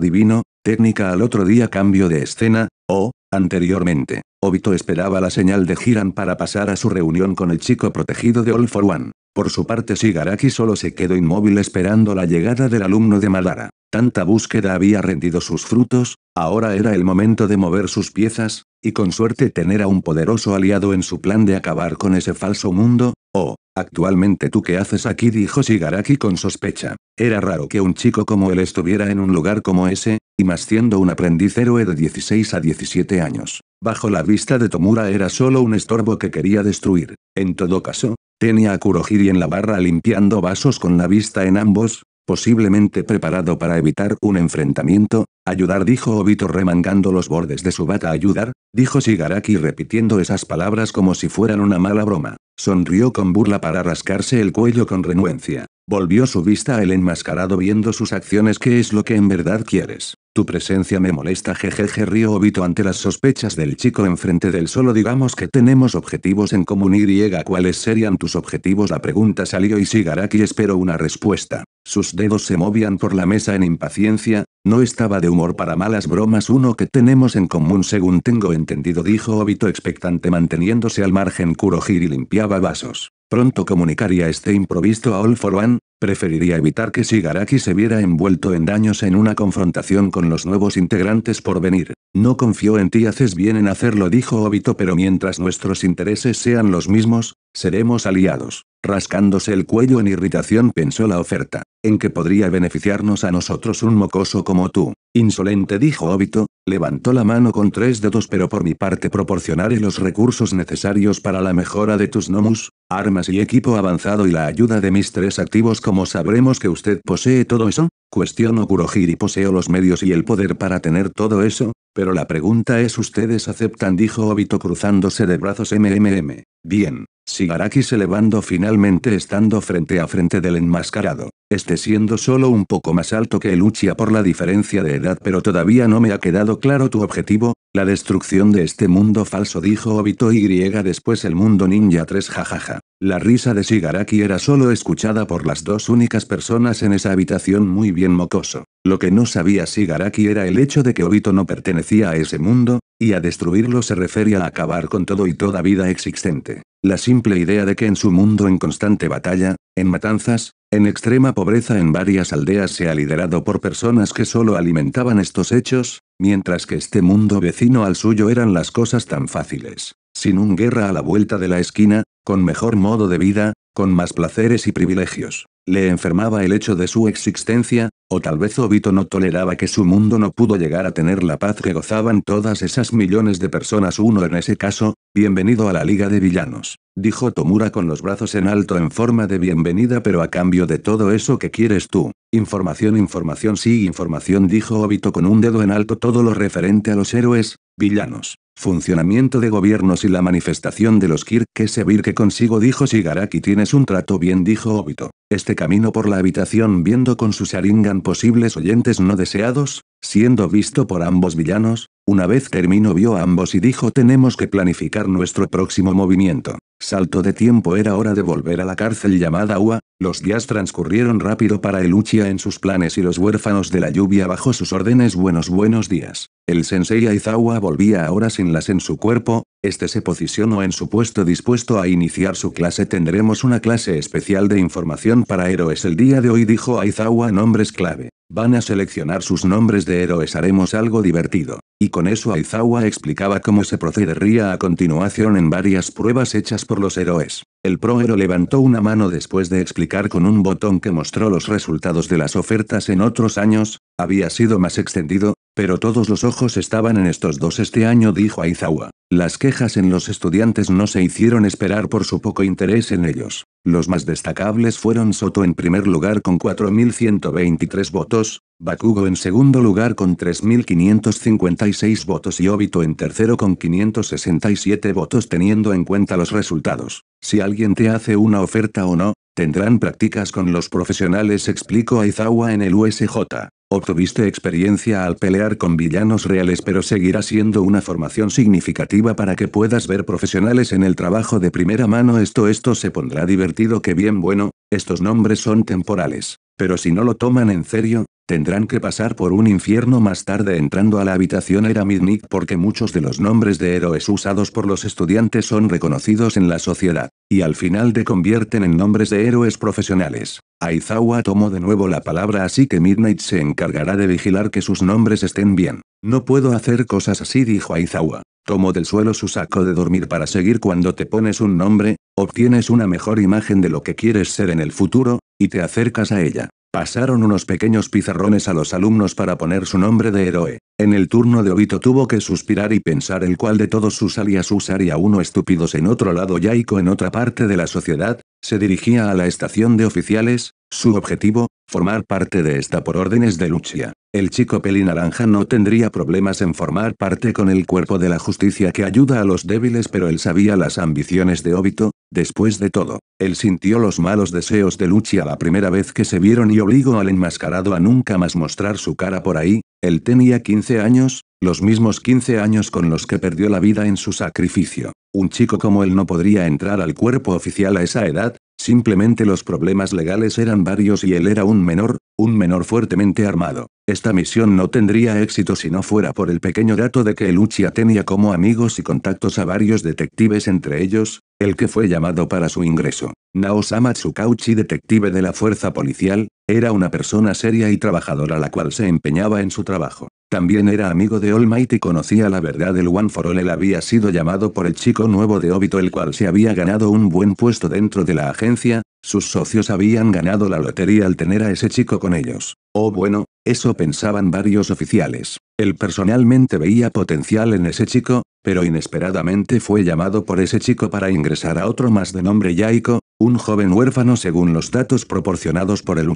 divino, técnica al otro día cambio de escena, o, anteriormente, Obito esperaba la señal de Hiran para pasar a su reunión con el chico protegido de All for One. Por su parte Shigaraki solo se quedó inmóvil esperando la llegada del alumno de Madara. Tanta búsqueda había rendido sus frutos, ahora era el momento de mover sus piezas, y con suerte tener a un poderoso aliado en su plan de acabar con ese falso mundo, o, Actualmente tú qué haces aquí dijo Shigaraki con sospecha. Era raro que un chico como él estuviera en un lugar como ese, y más siendo un aprendiz héroe de 16 a 17 años. Bajo la vista de Tomura era solo un estorbo que quería destruir. En todo caso, tenía a Kurohiri en la barra limpiando vasos con la vista en ambos, posiblemente preparado para evitar un enfrentamiento, Ayudar dijo Obito remangando los bordes de su bata ayudar, dijo Shigaraki repitiendo esas palabras como si fueran una mala broma. Sonrió con burla para rascarse el cuello con renuencia. Volvió su vista al enmascarado viendo sus acciones ¿qué es lo que en verdad quieres? Tu presencia me molesta jejeje río Obito ante las sospechas del chico enfrente del solo digamos que tenemos objetivos en común y cuáles serían tus objetivos la pregunta salió y Shigaraki esperó una respuesta. Sus dedos se movían por la mesa en impaciencia, no estaba de humor para malas bromas uno que tenemos en común según tengo entendido dijo Obito expectante manteniéndose al margen Kurohiri limpiaba vasos. Pronto comunicaría este improvisto a All for One, preferiría evitar que Shigaraki se viera envuelto en daños en una confrontación con los nuevos integrantes por venir. No confío en ti, haces bien en hacerlo, dijo Obito, pero mientras nuestros intereses sean los mismos, seremos aliados. Rascándose el cuello en irritación pensó la oferta, en que podría beneficiarnos a nosotros un mocoso como tú. Insolente dijo Obito, Levantó la mano con tres dedos pero por mi parte proporcionaré los recursos necesarios para la mejora de tus nomus, armas y equipo avanzado y la ayuda de mis tres activos como sabremos que usted posee todo eso, cuestiono Kurohiri poseo los medios y el poder para tener todo eso, pero la pregunta es ustedes aceptan dijo Obito cruzándose de brazos MMM. Bien. Sigaraki se elevando finalmente estando frente a frente del enmascarado, este siendo solo un poco más alto que el por la diferencia de edad pero todavía no me ha quedado claro tu objetivo, la destrucción de este mundo falso dijo Obito y después el mundo ninja 3 jajaja. La risa de Shigaraki era solo escuchada por las dos únicas personas en esa habitación muy bien mocoso. Lo que no sabía Shigaraki era el hecho de que Obito no pertenecía a ese mundo, y a destruirlo se refería a acabar con todo y toda vida existente. La simple idea de que en su mundo en constante batalla, en matanzas, en extrema pobreza en varias aldeas se ha liderado por personas que solo alimentaban estos hechos, mientras que este mundo vecino al suyo eran las cosas tan fáciles. Sin un guerra a la vuelta de la esquina, con mejor modo de vida, con más placeres y privilegios. Le enfermaba el hecho de su existencia, o tal vez Obito no toleraba que su mundo no pudo llegar a tener la paz que gozaban todas esas millones de personas. Uno en ese caso, bienvenido a la Liga de Villanos, dijo Tomura con los brazos en alto en forma de bienvenida pero a cambio de todo eso que quieres tú. Información, información, sí, información, dijo Obito con un dedo en alto todo lo referente a los héroes, villanos, Funcionamiento de gobiernos y la manifestación de los Kir, que se vir que consigo dijo Shigaraki tienes un trato bien dijo Obito. Este camino por la habitación viendo con sus Sharingan posibles oyentes no deseados, siendo visto por ambos villanos, una vez terminó vio a ambos y dijo tenemos que planificar nuestro próximo movimiento. Salto de tiempo era hora de volver a la cárcel llamada Ua, los días transcurrieron rápido para el en sus planes y los huérfanos de la lluvia bajo sus órdenes buenos buenos días. El sensei Aizawa volvía ahora sin las en su cuerpo, este se posicionó en su puesto dispuesto a iniciar su clase tendremos una clase especial de información para héroes el día de hoy dijo Aizawa nombres clave. Van a seleccionar sus nombres de héroes haremos algo divertido. Y con eso Aizawa explicaba cómo se procedería a continuación en varias pruebas hechas por los héroes. El prohéroe levantó una mano después de explicar con un botón que mostró los resultados de las ofertas en otros años, había sido más extendido, pero todos los ojos estaban en estos dos este año, dijo Aizawa. Las quejas en los estudiantes no se hicieron esperar por su poco interés en ellos. Los más destacables fueron Soto en primer lugar con 4.123 votos, Bakugo en segundo lugar con 3.556 votos y Obito en tercero con 567 votos teniendo en cuenta los resultados. Si alguien te hace una oferta o no, tendrán prácticas con los profesionales explicó Aizawa en el USJ. Obtuviste experiencia al pelear con villanos reales pero seguirá siendo una formación significativa para que puedas ver profesionales en el trabajo de primera mano esto esto se pondrá divertido que bien bueno, estos nombres son temporales. Pero si no lo toman en serio, Tendrán que pasar por un infierno más tarde entrando a la habitación era Midnight porque muchos de los nombres de héroes usados por los estudiantes son reconocidos en la sociedad, y al final te convierten en nombres de héroes profesionales. Aizawa tomó de nuevo la palabra así que Midnight se encargará de vigilar que sus nombres estén bien. No puedo hacer cosas así dijo Aizawa. Tomó del suelo su saco de dormir para seguir cuando te pones un nombre, obtienes una mejor imagen de lo que quieres ser en el futuro, y te acercas a ella. Pasaron unos pequeños pizarrones a los alumnos para poner su nombre de héroe. En el turno de Obito tuvo que suspirar y pensar el cual de todos sus alias usaría uno estúpidos en otro lado yaico en otra parte de la sociedad, se dirigía a la estación de oficiales, su objetivo, formar parte de esta por órdenes de Lucia. El chico naranja no tendría problemas en formar parte con el cuerpo de la justicia que ayuda a los débiles pero él sabía las ambiciones de Obito, después de todo, él sintió los malos deseos de Lucia la primera vez que se vieron y obligó al enmascarado a nunca más mostrar su cara por ahí, él tenía 15 años, los mismos 15 años con los que perdió la vida en su sacrificio. Un chico como él no podría entrar al cuerpo oficial a esa edad, Simplemente los problemas legales eran varios y él era un menor, un menor fuertemente armado. Esta misión no tendría éxito si no fuera por el pequeño dato de que Uchiha tenía como amigos y contactos a varios detectives entre ellos, el que fue llamado para su ingreso. Naosama Tsukauchi detective de la fuerza policial, era una persona seria y trabajadora la cual se empeñaba en su trabajo. También era amigo de All Might y conocía la verdad el One for All. Él había sido llamado por el chico nuevo de Obito el cual se había ganado un buen puesto dentro de la agencia, sus socios habían ganado la lotería al tener a ese chico con ellos. Oh bueno, eso pensaban varios oficiales. Él personalmente veía potencial en ese chico, pero inesperadamente fue llamado por ese chico para ingresar a otro más de nombre Yaiko, un joven huérfano según los datos proporcionados por el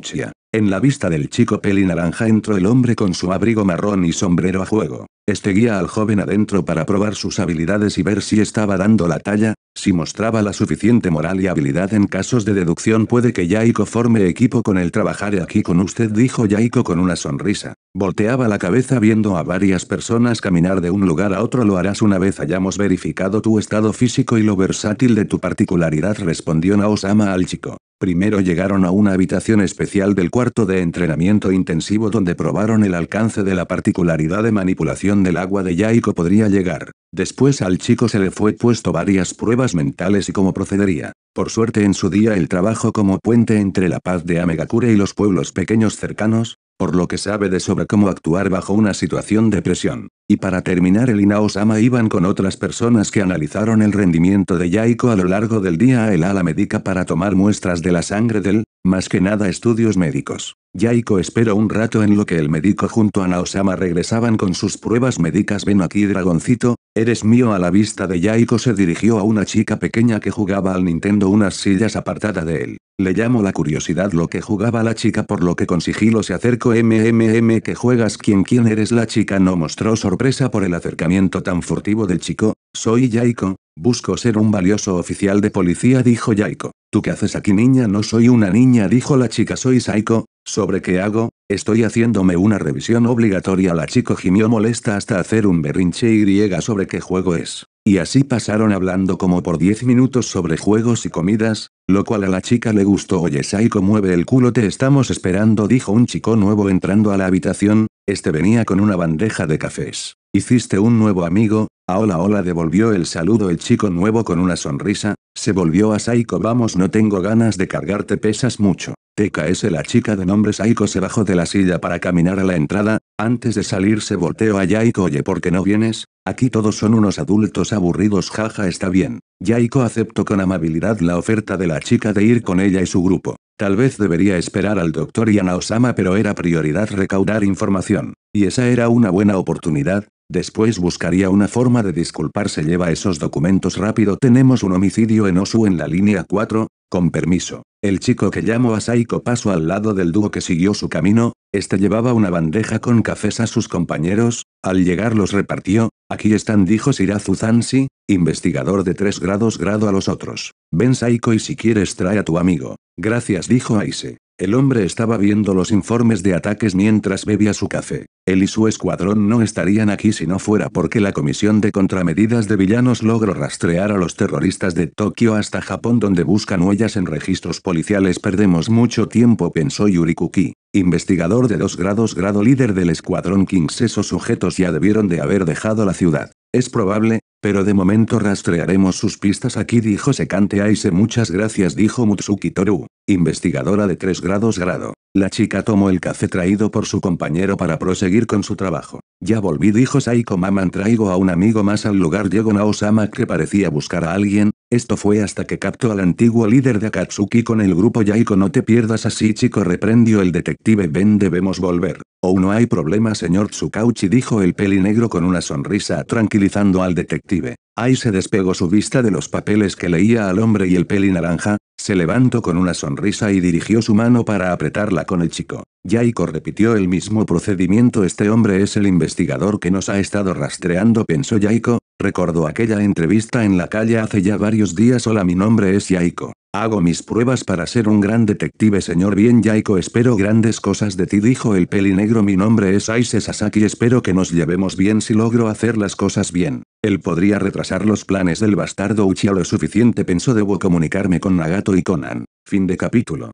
En la vista del chico peli naranja entró el hombre con su abrigo marrón y sombrero a juego. Este guía al joven adentro para probar sus habilidades y ver si estaba dando la talla, si mostraba la suficiente moral y habilidad en casos de deducción puede que Yaiko forme equipo con el trabajar aquí con usted dijo Yaiko con una sonrisa. Volteaba la cabeza viendo a varias personas caminar de un lugar a otro lo harás una vez hayamos verificado tu estado físico y lo versátil de tu particularidad respondió Naosama al chico. Primero llegaron a una habitación especial del cuarto de entrenamiento intensivo donde probaron el alcance de la particularidad de manipulación del agua de Yaiko podría llegar. Después al chico se le fue puesto varias pruebas mentales y cómo procedería. Por suerte en su día el trabajo como puente entre la paz de Amegakure y los pueblos pequeños cercanos, por lo que sabe de sobre cómo actuar bajo una situación de presión. Y para terminar el Inaosama iban con otras personas que analizaron el rendimiento de Yaiko a lo largo del día a el ala médica para tomar muestras de la sangre del, más que nada estudios médicos. Yaiko esperó un rato en lo que el médico junto a Naosama regresaban con sus pruebas médicas. Ven aquí dragoncito, eres mío a la vista de Yaiko se dirigió a una chica pequeña que jugaba al Nintendo unas sillas apartada de él. Le llamo la curiosidad lo que jugaba la chica por lo que con sigilo se acercó MMM que juegas quien quién eres la chica no mostró sorpresa por el acercamiento tan furtivo del chico, soy Yaiko, busco ser un valioso oficial de policía dijo Yaiko. ¿Tú qué haces aquí niña? No soy una niña dijo la chica soy Saiko, ¿sobre qué hago? Estoy haciéndome una revisión obligatoria la chico gimió molesta hasta hacer un berrinche y sobre qué juego es. Y así pasaron hablando como por 10 minutos sobre juegos y comidas, lo cual a la chica le gustó. Oye Saiko mueve el culo te estamos esperando dijo un chico nuevo entrando a la habitación, este venía con una bandeja de cafés. ¿Hiciste un nuevo amigo? hola, hola, devolvió el saludo el chico nuevo con una sonrisa, se volvió a Saiko. Vamos, no tengo ganas de cargarte, pesas mucho. TKS la chica de nombre Saiko se bajó de la silla para caminar a la entrada, antes de salir se volteó a Yaiko oye porque no vienes? Aquí todos son unos adultos aburridos jaja está bien. Yaiko aceptó con amabilidad la oferta de la chica de ir con ella y su grupo. Tal vez debería esperar al doctor y a Naosama pero era prioridad recaudar información. Y esa era una buena oportunidad, Después buscaría una forma de disculparse. Lleva esos documentos rápido. Tenemos un homicidio en Osu en la línea 4. Con permiso. El chico que llamó a Saiko pasó al lado del dúo que siguió su camino. Este llevaba una bandeja con cafés a sus compañeros. Al llegar los repartió. Aquí están, dijo Shirazu Zansi, investigador de 3 grados grado a los otros. Ven Saiko y si quieres trae a tu amigo. Gracias, dijo Aise. El hombre estaba viendo los informes de ataques mientras bebía su café. Él y su escuadrón no estarían aquí si no fuera porque la Comisión de Contramedidas de Villanos logró rastrear a los terroristas de Tokio hasta Japón donde buscan huellas en registros policiales. Perdemos mucho tiempo, pensó Yurikuki. Investigador de dos grados grado líder del escuadrón Kings esos sujetos ya debieron de haber dejado la ciudad. Es probable, pero de momento rastrearemos sus pistas aquí dijo secante Aise muchas gracias dijo Mutsuki Toru, investigadora de 3 grados grado. La chica tomó el café traído por su compañero para proseguir con su trabajo. Ya volví dijo Saiko Maman traigo a un amigo más al lugar llegó Naosama que parecía buscar a alguien, esto fue hasta que captó al antiguo líder de Akatsuki con el grupo Yaiko no te pierdas así chico reprendió el detective Ben debemos volver. Oh no hay problema señor Tsukauchi dijo el peli negro con una sonrisa tranquilizando al detective. Ahí se despegó su vista de los papeles que leía al hombre y el peli naranja, se levantó con una sonrisa y dirigió su mano para apretarla con el chico. Yaiko repitió el mismo procedimiento. Este hombre es el investigador que nos ha estado rastreando, pensó Yaiko, Recordó aquella entrevista en la calle hace ya varios días. Hola, mi nombre es Yaiko. Hago mis pruebas para ser un gran detective, señor. Bien, Yaiko, espero grandes cosas de ti, dijo el pelinegro. Mi nombre es Aise Sasaki. Espero que nos llevemos bien si logro hacer las cosas bien. Él podría retrasar los planes del bastardo Uchiha lo suficiente, pensó. Debo comunicarme con Nagato y Conan. Fin de capítulo.